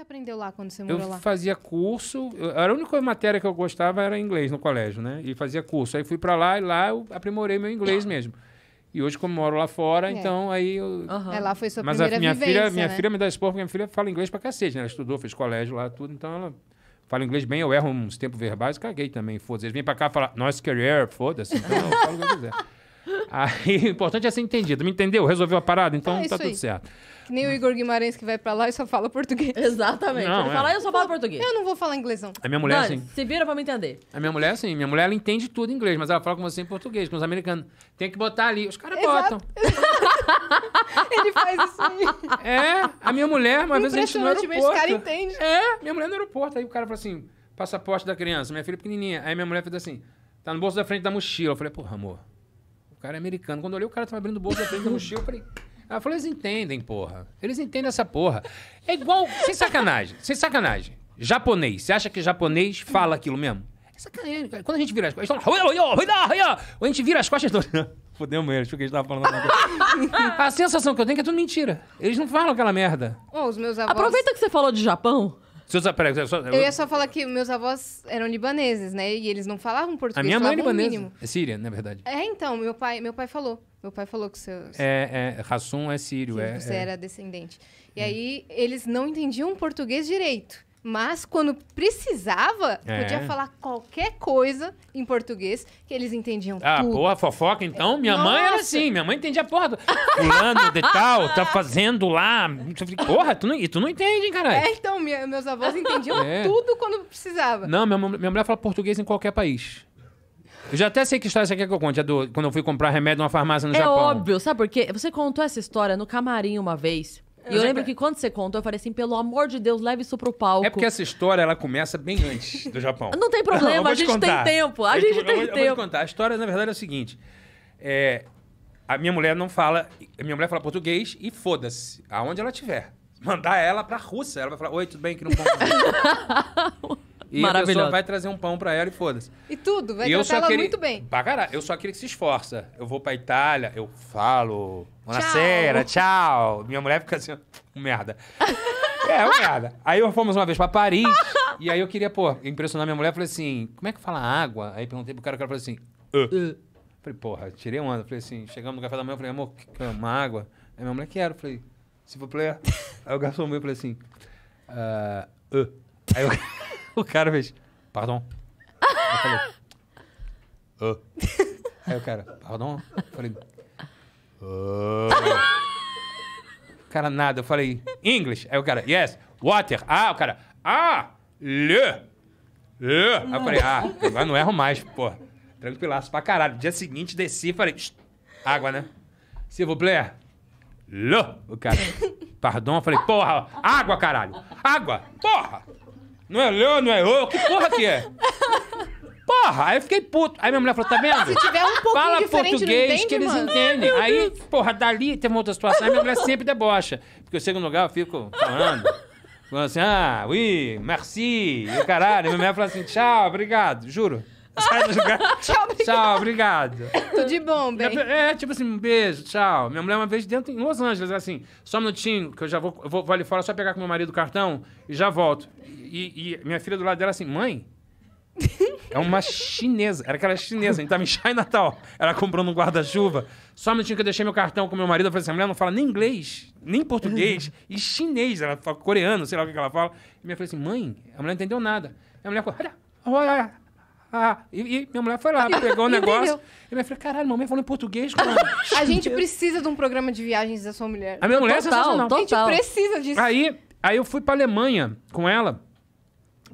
você aprendeu lá quando você morou eu lá? Eu fazia curso. Eu, a única matéria que eu gostava era inglês no colégio, né? E fazia curso. Aí fui para lá e lá eu aprimorei meu inglês mesmo. E hoje, como moro lá fora, é. então aí. Eu... Uhum. Ela é, foi sua Mas primeira a minha vivência, filha, minha né? filha me dá esporro, porque minha filha fala inglês pra cacete, né? Ela estudou, fez colégio lá, tudo, então ela fala inglês bem, eu erro uns tempos verbais, caguei também, foda-se. Eles vêm pra cá falar, nice career, foda-se. Então eu falo o que eu quiser. Aí, o importante é ser entendido. Me entendeu? Resolveu a parada? Então é, tá tudo aí. certo. Que nem o Igor Guimarães que vai pra lá e só fala português. Exatamente. Não, Ele é. fala, eu só falo português. Eu não vou falar inglês, não. A minha mulher, sim. Se vira pra me entender. A minha mulher, sim. Minha mulher, ela entende tudo em inglês, mas ela fala com você em português, com os americanos. Tem que botar ali. Os caras botam. Ele faz isso É. A minha mulher, uma vez a gente no aeroporto... os caras entendem. É. Minha mulher no aeroporto. Aí o cara fala assim, passaporte da criança. Minha filha pequenininha. Aí minha mulher fez assim, tá no bolso da frente da mochila. Eu falei, porra, amor o cara é americano. Quando eu olhei, o cara tava abrindo o bolso da frente da mochila, eu falei... Ela falou, eles entendem, porra. Eles entendem essa porra. É igual... Sem sacanagem, sem sacanagem. Japonês. Você acha que japonês fala aquilo mesmo? É sacanagem, Quando a gente vira as costas... Quando a gente vira as costas... Fudeu mesmo, acho que a gente tava falando A sensação que eu tenho é que é tudo mentira. Eles não falam aquela merda. Oh, os meus avós... Aproveita que você falou de Japão. Seus, peraí, eu, eu... ia só falar que meus avós eram libaneses, né? E eles não falavam português. A minha mãe é libanesa. Mínimo. É síria, na verdade. É, então, meu pai, meu pai falou. Meu pai falou que seu. É, é, Hassum é sírio. Que é, você é... era descendente. E hum. aí, eles não entendiam português direito. Mas quando precisava, é. podia falar qualquer coisa em português que eles entendiam ah, tudo. Ah, porra, fofoca então? Minha Nossa. mãe era assim, minha mãe entendia porra. Do... Fulano de tal, tá fazendo lá. Porra, tu não, e tu não entende, hein, caralho? É, então, minha, meus avós entendiam é. tudo quando precisava. Não, minha, minha mulher fala português em qualquer país. Eu já até sei que história você quer que eu conte, é do, quando eu fui comprar remédio numa farmácia no é Japão. É óbvio, sabe por quê? Você contou essa história no camarim uma vez. E eu lembro que quando você conta eu falei assim, pelo amor de Deus, leve isso pro palco. É porque essa história, ela começa bem antes do Japão. Não tem problema, não, a gente tem tempo. A gente eu tem vou, tempo. Eu vou te contar. A história, na verdade, é o seguinte. É, a minha mulher não fala... A minha mulher fala português e foda-se. Aonde ela estiver. Mandar ela pra Rússia. Ela vai falar, oi, tudo bem? Que não E a pessoa vai trazer um pão para ela e foda-se. E tudo, vai e tratar ela queria... muito bem. Pra caralho, eu só queria que se esforça. Eu vou pra Itália, eu falo, Buonasera, tchau. tchau. Minha mulher fica assim, merda. é, merda. Aí fomos uma vez pra Paris, e aí eu queria, pô, impressionar minha mulher, falei assim, como é que fala água? Aí perguntei pro cara, o cara falou assim, uh. Falei, porra, tirei uma ano. Falei assim, chegamos no café da manhã, falei, amor, é uma água? Aí minha mulher, quero. Falei, se for player. aí o garçom meu, falei assim, uh, uh. Aí eu... O cara fez, pardon. Eu falei, Aí o cara, pardon? Eu falei, "Ah." cara, nada. Eu falei, English. Aí o cara, yes, water. Ah, o cara, ah, le, le. Aí eu falei, ah, agora não erro mais, pô. Tranquilaço pra caralho. Dia seguinte, desci e falei, água, né? Se vous plaît, le. O cara, pardon. Eu falei, porra, água, caralho. Água, porra. Não é Leon, não é eu? Que porra que é? Porra, aí eu fiquei puto. Aí minha mulher falou, tá ah, vendo? Se tiver um pouco Fala português entende, que eles mano. entendem. Ai, aí, porra, dali tem uma outra situação. Aí minha mulher sempre debocha. Porque eu chego no lugar, eu fico falando. Falando assim, ah, oui, merci. E caralho. Minha mulher fala assim, tchau, obrigado. Juro. Sai do lugar. tchau, obrigado. Tchau, obrigado. Tudo de bom, bem. É, tipo assim, um beijo, tchau. Minha mulher uma vez dentro em Los Angeles, assim, só um minutinho, que eu já vou, vou, vou ali fora só pegar com meu marido o cartão e já volto. E, e minha filha do lado dela assim, mãe, é uma chinesa. Era aquela chinesa, a gente tava em Chinatown. Ela comprando um guarda-chuva. Só um minutinho que eu deixei meu cartão com meu marido. Eu falei assim, a mulher não fala nem inglês, nem português, e chinês. Ela fala coreano, sei lá o que ela fala. E minha filha assim, mãe, a mulher não entendeu nada. E a mulher falou, olha, olha, ah. E, e minha mulher foi lá, pegou o negócio. E minha falou, caralho, mamãe falou em português, cara. a gente precisa de um programa de viagens da sua mulher. A minha mulher é total, é sensacional. Total. A gente precisa disso. Aí, aí eu fui pra Alemanha com ela,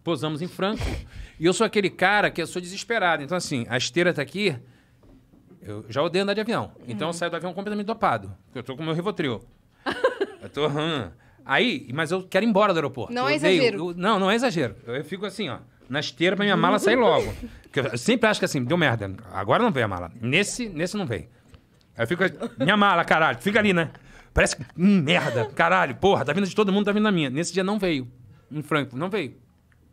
posamos em Franco. e eu sou aquele cara que eu sou desesperado. Então, assim, a esteira tá aqui. Eu já odeio andar de avião. Uhum. Então eu uhum. saio do avião completamente dopado. Porque eu tô com o meu Rivotril. eu tô. Hum. Aí, mas eu quero ir embora do aeroporto. Não eu é exagero. Eu, não, não é exagero. Eu, eu fico assim, ó na esteira pra minha mala sair logo. Porque eu sempre acho que assim, deu merda. Agora não veio a mala. Nesse, nesse não veio. Aí eu fico. Minha mala, caralho, fica ali, né? Parece que. Hum, merda, caralho, porra, tá vindo de todo mundo, tá vindo da minha. Nesse dia não veio. Em Franco, não veio.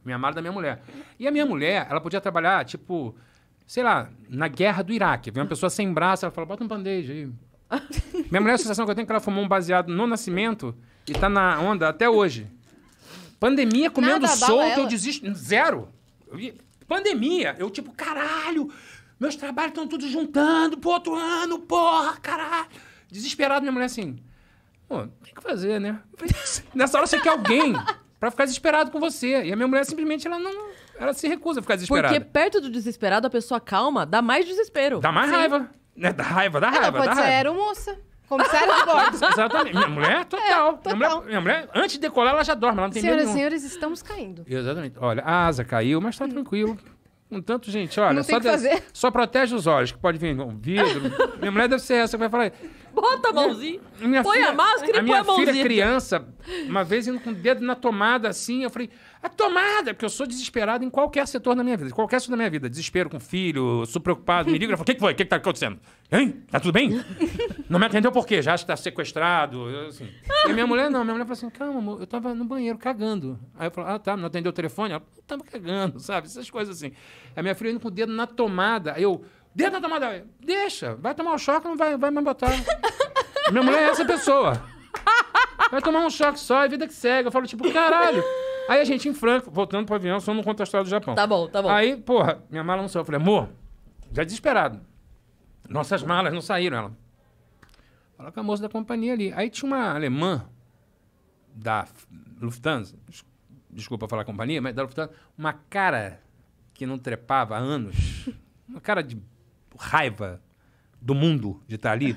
Minha mala da minha mulher. E a minha mulher, ela podia trabalhar, tipo, sei lá, na guerra do Iraque. Vem uma pessoa sem braço, ela fala, bota um bandeja aí. minha mulher, a sensação que eu tenho é que ela fumou um baseado no nascimento e tá na onda até hoje. Pandemia comendo Nada, solto, eu desisto. Zero. pandemia, eu tipo, caralho, meus trabalhos estão todos juntando pro outro ano, porra, caralho. Desesperado, minha mulher assim, pô, tem que fazer, né? Nessa hora você quer alguém para ficar desesperado com você. E a minha mulher simplesmente, ela não. Ela se recusa a ficar desesperada. Porque perto do desesperado, a pessoa calma dá mais desespero. Dá mais Sim. raiva. Né? Dá raiva, dá raiva. Ela dá pode raiva. ser aeromoça. Comissário de bordo. Exatamente. Minha mulher, total. É, total. Minha, mulher, minha, mulher, antes de decolar, ela já dorme, ela não tem Senhoras e senhores, estamos caindo. Exatamente. Olha, a asa caiu, mas tá hum. tranquilo. Um tanto, gente, olha, só, fazer. só protege os olhos, que pode vir um vidro. minha mulher deve ser essa que vai falar. Bota a mãozinha. Minha põe filha, a máscara a e põe a mãozinha. Minha filha criança, uma vez indo com o dedo na tomada assim, eu falei, a tomada! Porque eu sou desesperado em qualquer setor da minha vida. Qualquer setor da minha vida. Desespero com filho, sou preocupado, me liga e falo, o que, que foi? O que, que tá acontecendo? Hein? Tá tudo bem? não me atendeu por quê? Já está sequestrado, assim. E minha mulher não, minha mulher falou assim, calma, amor, eu tava no banheiro cagando. Aí eu falo, ah, tá, não atendeu o telefone? Ela, tava cagando, sabe? Essas coisas assim. A minha filha indo com o dedo na tomada. Aí eu... Dentro da tomada. Deixa, vai tomar um choque, não vai, vai me botar. Minha mulher é essa pessoa. Vai tomar um choque só, é vida que segue. Eu falo, tipo, caralho. Aí a gente em Franco, voltando pro avião, só não conta a história do Japão. Tá bom, tá bom. Aí, porra, minha mala não saiu. Eu falei, amor, já é desesperado. Nossas malas não saíram. Ela. Fala com a moça da companhia ali. Aí tinha uma alemã da Lufthansa, desculpa falar companhia, mas da Lufthansa, uma cara que não trepava há anos. Uma cara de raiva do mundo de estar ali.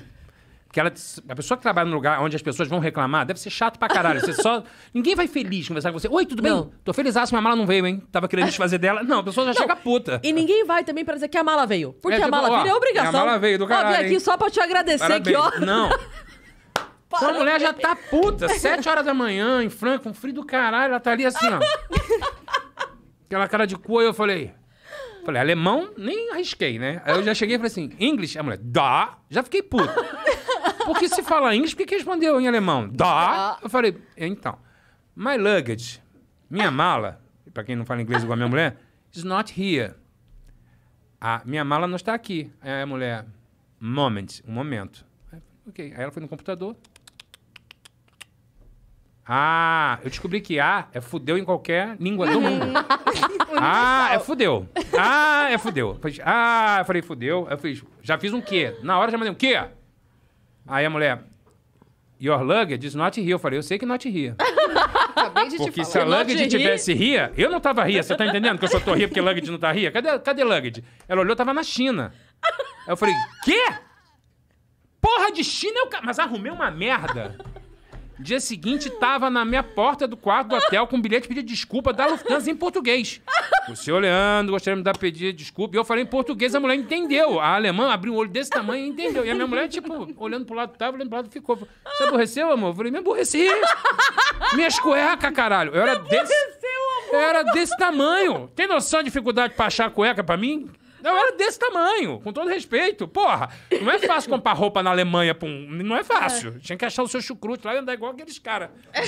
Porque ela, a pessoa que trabalha num lugar onde as pessoas vão reclamar deve ser chato pra caralho. Você só, ninguém vai feliz conversar com você. Oi, tudo bem? Não. Tô feliz, ah, minha mala não veio, hein? Tava querendo desfazer dela. Não, a pessoa já Não. chega puta. E ninguém vai também pra dizer que a mala veio. Porque É, a tipo, mala ó, veio é obrigação. minha mala veio do caralho, Ó, aqui hein? só pra te agradecer aqui, ó. Não. Sua mulher já tá puta. Sete horas da manhã, em Franca, um frio do caralho. Ela tá ali assim, ó. Aquela cara de cu, eu falei... Falei, alemão, nem arrisquei, né? Aí eu já cheguei e falei assim, English? A mulher, dá. Já fiquei puto. Porque se fala inglês, por que respondeu em alemão? Dá. Eu falei, então, my luggage, minha mala, pra quem não fala inglês igual a minha mulher, is not here. A minha mala não está aqui. Aí a mulher, moment, um momento. ok. Aí ela foi no computador, ah, eu descobri que A é fudeu em qualquer língua do uhum. mundo. ah, é fudeu. Ah, é fudeu. Eu ah, eu falei, fudeu. Eu fiz, já fiz um quê? Na hora já mandei um quê? Aí a mulher, your luggage is not here. Eu falei, eu sei que not here. Acabei de porque te falar. se a luggage tivesse ria, eu não tava ria. Você tá entendendo que eu só tô ria porque luggage não tá ria? Cadê, cadê luggage? Ela olhou, tava na China. Aí eu falei, quê? Porra de China, eu... É Mas arrumei uma merda. Dia seguinte, tava na minha porta do quarto do hotel com um bilhete pedindo desculpa da Lufthansa em português. O senhor Leandro gostaria de me dar pedir desculpa. E eu falei em português, a mulher entendeu. A alemã abriu um olho desse tamanho e entendeu. E a minha mulher, tipo, olhando pro lado tava, olhando pro lado ficou. Você aborreceu, amor? Eu falei, me aborreci. Me cuecas, caralho. Eu era desse. Eu era desse tamanho. Tem noção de dificuldade pra achar cueca pra mim? Não era é desse tamanho, com todo respeito. Porra, não é fácil comprar roupa na Alemanha pra um... Não é fácil. É. Tinha que achar o seu chucrute lá e andar igual aqueles caras. É.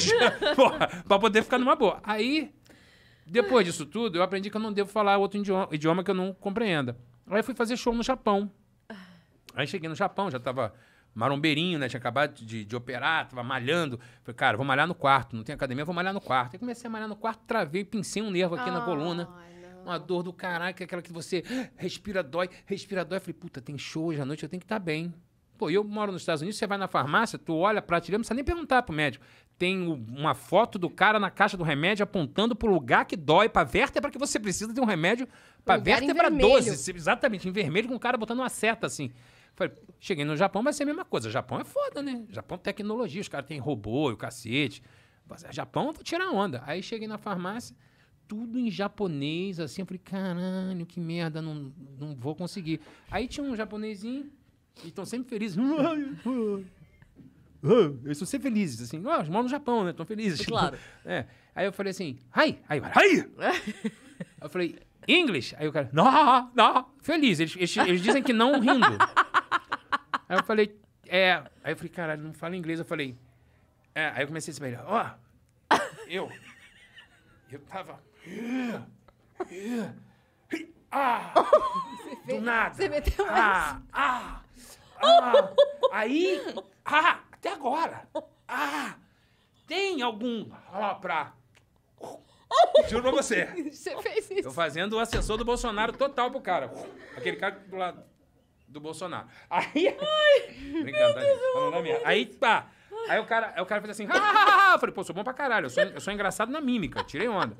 Porra, pra poder ficar numa boa. Aí, depois disso tudo, eu aprendi que eu não devo falar outro idioma, idioma que eu não compreenda. Aí fui fazer show no Japão. Aí cheguei no Japão, já tava marombeirinho, né? Tinha acabado de, de operar, tava malhando. Falei, cara, vou malhar no quarto, não tem academia, vou malhar no quarto. Aí comecei a malhar no quarto, travei, pincei um nervo aqui oh, na coluna. Olha uma dor do caralho, que é aquela que você respira, dói, respira, dói. Eu falei, puta, tem show hoje à noite, eu tenho que estar tá bem. Pô, eu moro nos Estados Unidos, você vai na farmácia, tu olha a tirar não precisa nem perguntar pro médico. Tem uma foto do cara na caixa do remédio apontando pro lugar que dói, pra vértebra que você precisa de um remédio pra lugar vértebra 12. Exatamente, em vermelho, com o cara botando uma seta assim. Falei, cheguei no Japão, vai ser a mesma coisa. Japão é foda, né? Japão tecnologia, os caras têm robô e o cacete. É Japão, eu vou tirar onda. Aí cheguei na farmácia, tudo em japonês, assim. Eu falei, caralho, que merda, não, não vou conseguir. Aí tinha um japonesinho, e estão sempre felizes. Eles estão sempre felizes, assim. Ah, moram no Japão, né? Estão felizes. Claro. É. Aí eu falei assim, hi, aí, hi! eu falei, English? Aí o cara, não, não, feliz. Eles, eles, eles dizem que não rindo. aí eu falei, é. Aí eu falei, caralho, não fala inglês. Eu falei, é. Aí eu comecei a se melhor. Ó, eu. Eu tava ah! do nada! Você meteu ah, mais. Ah! Ah! ah. Aí. Ah! Até agora! Ah! Tem algum lá pra. Juro pra você. Você fez isso. Tô fazendo o assessor do Bolsonaro total pro cara. Aquele cara do lado do Bolsonaro. Aí. Ai, brincando, tá Aí, pá. Aí o cara, aí o cara fez assim. Ah! Eu falei, pô, sou bom pra caralho. Eu sou, eu sou engraçado na mímica. Tirei onda.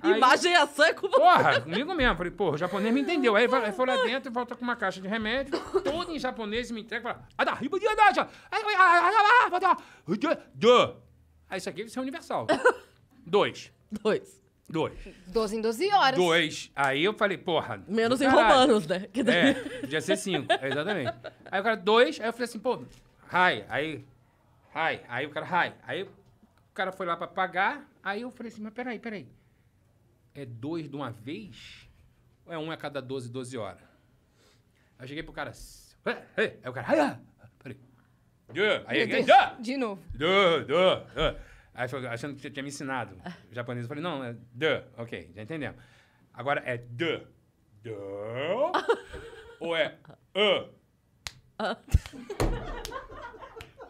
Aí, Imagem ação é com você. Porra, comigo mesmo. Falei, porra, o japonês me entendeu. Aí ele foi lá dentro e volta com uma caixa de remédio, todo em japonês, me entrega e fala, Ada, riba de Adaja! Aí isso aqui isso é universal. Dois. Dois. Dois. 12 em doze horas. Dois. Aí eu falei, porra. Menos em romanos, né? Que daí... É, podia ser cinco, é, exatamente. Aí o cara, dois, aí eu falei assim, pô, hi, aí, hi, aí o cara, hi. Aí o cara foi lá pra pagar, aí eu falei assim, mas peraí, peraí é dois de uma vez? Ou é um a cada 12, 12 horas? Aí eu cheguei pro cara. Aí o cara. Hiya! Ah. Peraí. Aí, aí, de novo. Du, du, du. Aí foi achando que tinha me ensinado o ah. japonês. Eu falei, não, é Ok, já entendemos. Agora é du ou é. Uh. Uh.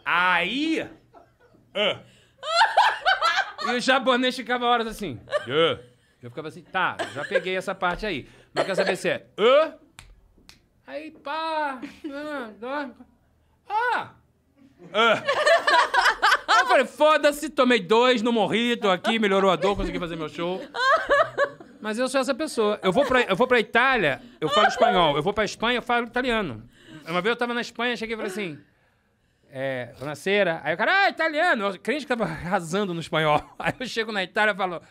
Aí. Uh. e o japonês ficava horas assim. Eu ficava assim, tá, já peguei essa parte aí. Mas quer saber se é. Hã? Aí, pá, ah, Ah! Eu falei, foda-se, tomei dois, não morri, tô aqui, melhorou a dor, consegui fazer meu show. Mas eu sou essa pessoa. Eu vou pra, eu vou pra Itália, eu falo espanhol. Eu vou pra Espanha, eu falo italiano. Uma vez eu tava na Espanha, cheguei e falei assim. É, cera. Aí o cara, ah, italiano. Eu crente que tava arrasando no espanhol. Aí eu chego na Itália e falo,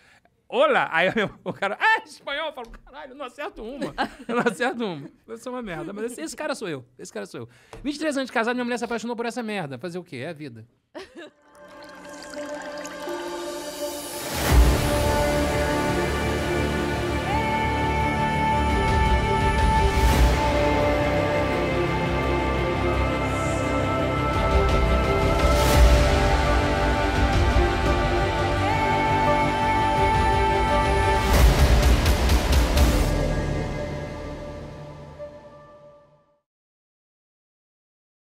Olá! Aí o cara, ah, é espanhol! Eu falo, caralho, eu não acerto uma. Eu não acerto uma. Eu sou uma merda. Mas esse, esse cara sou eu. Esse cara sou eu. 23 anos de casado, minha mulher se apaixonou por essa merda. Fazer o quê? É a vida.